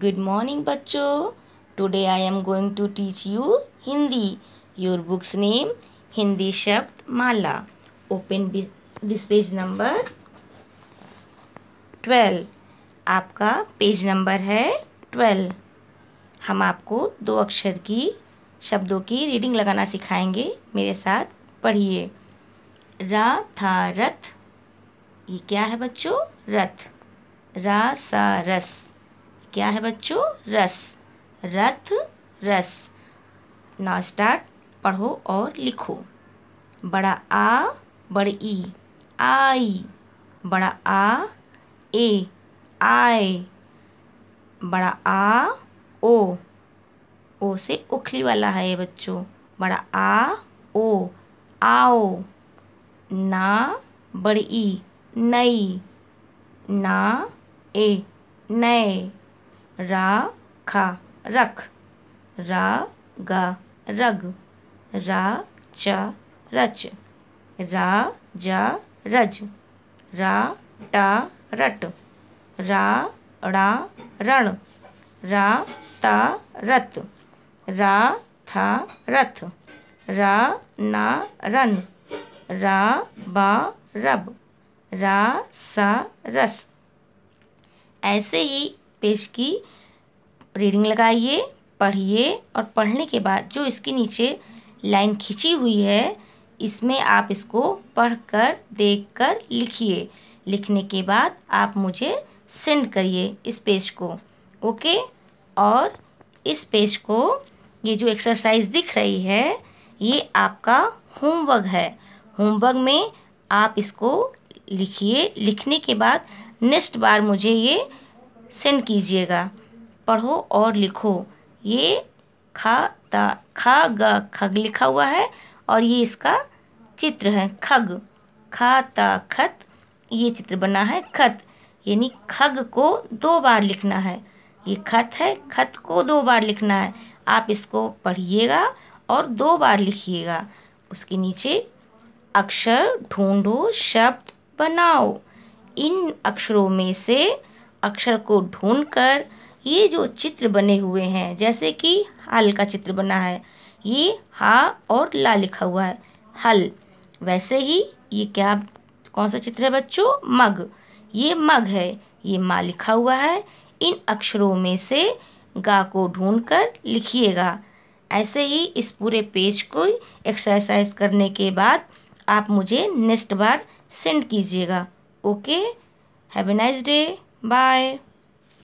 Good morning बच्चों today I am going to teach you Hindi your books name Hindi Shabd Mala open this page number twelve आपका page number है twelve हम आपको दो अक्षर की शब्दों की रीडिंग लगाना सिखाएंगे मेरे साथ पढ़िए रा था रथ ये क्या है बच्चों रथ रा सा रस क्या है बच्चों रस रथ रस नाउ स्टार्ट पढ़ो और लिखो बड़ा आ बड़ी ई आई बड़ा आ ए आए बड़ा आ ओ ओ से उखली वाला है ये बच्चों बड़ा आ ओ आओ ना बड़ी ई नई ना ए नए खा रख गा रग चा रच जा रज टा रट रा रण ता रत था रथ ना रन बा रब सा रस ऐसे ही पेज की रीडिंग लगाइए पढ़िए और पढ़ने के बाद जो इसके नीचे लाइन खींची हुई है इसमें आप इसको पढ़कर देखकर लिखिए लिखने के बाद आप मुझे सेंड करिए इस पेज को ओके और इस पेज को ये जो एक्सरसाइज दिख रही है ये आपका होमवर्क है होमवर्क में आप इसको लिखिए लिखने के बाद नेक्स्ट बार मुझे ये सेंड कीजिएगा पढ़ो और लिखो ये खा ता खा ग खग लिखा हुआ है और ये इसका चित्र है खग खा ता खत ये चित्र बना है खत यानी खग को दो बार लिखना है ये खत है खत को दो बार लिखना है आप इसको पढ़िएगा और दो बार लिखिएगा उसके नीचे अक्षर ढूंढो शब्द बनाओ इन अक्षरों में से अक्षर को ढूंढकर ये जो चित्र बने हुए हैं जैसे कि हल का चित्र बना है ये हा और ला लिखा हुआ है हल वैसे ही ये क्या कौन सा चित्र है बच्चों मग ये मग है ये माँ लिखा हुआ है इन अक्षरों में से गा को ढूंढकर लिखिएगा ऐसे ही इस पूरे पेज को एक्सरसाइज करने के बाद आप मुझे नेक्स्ट बार सेंड कीजिएगा okay have a nice day Bye.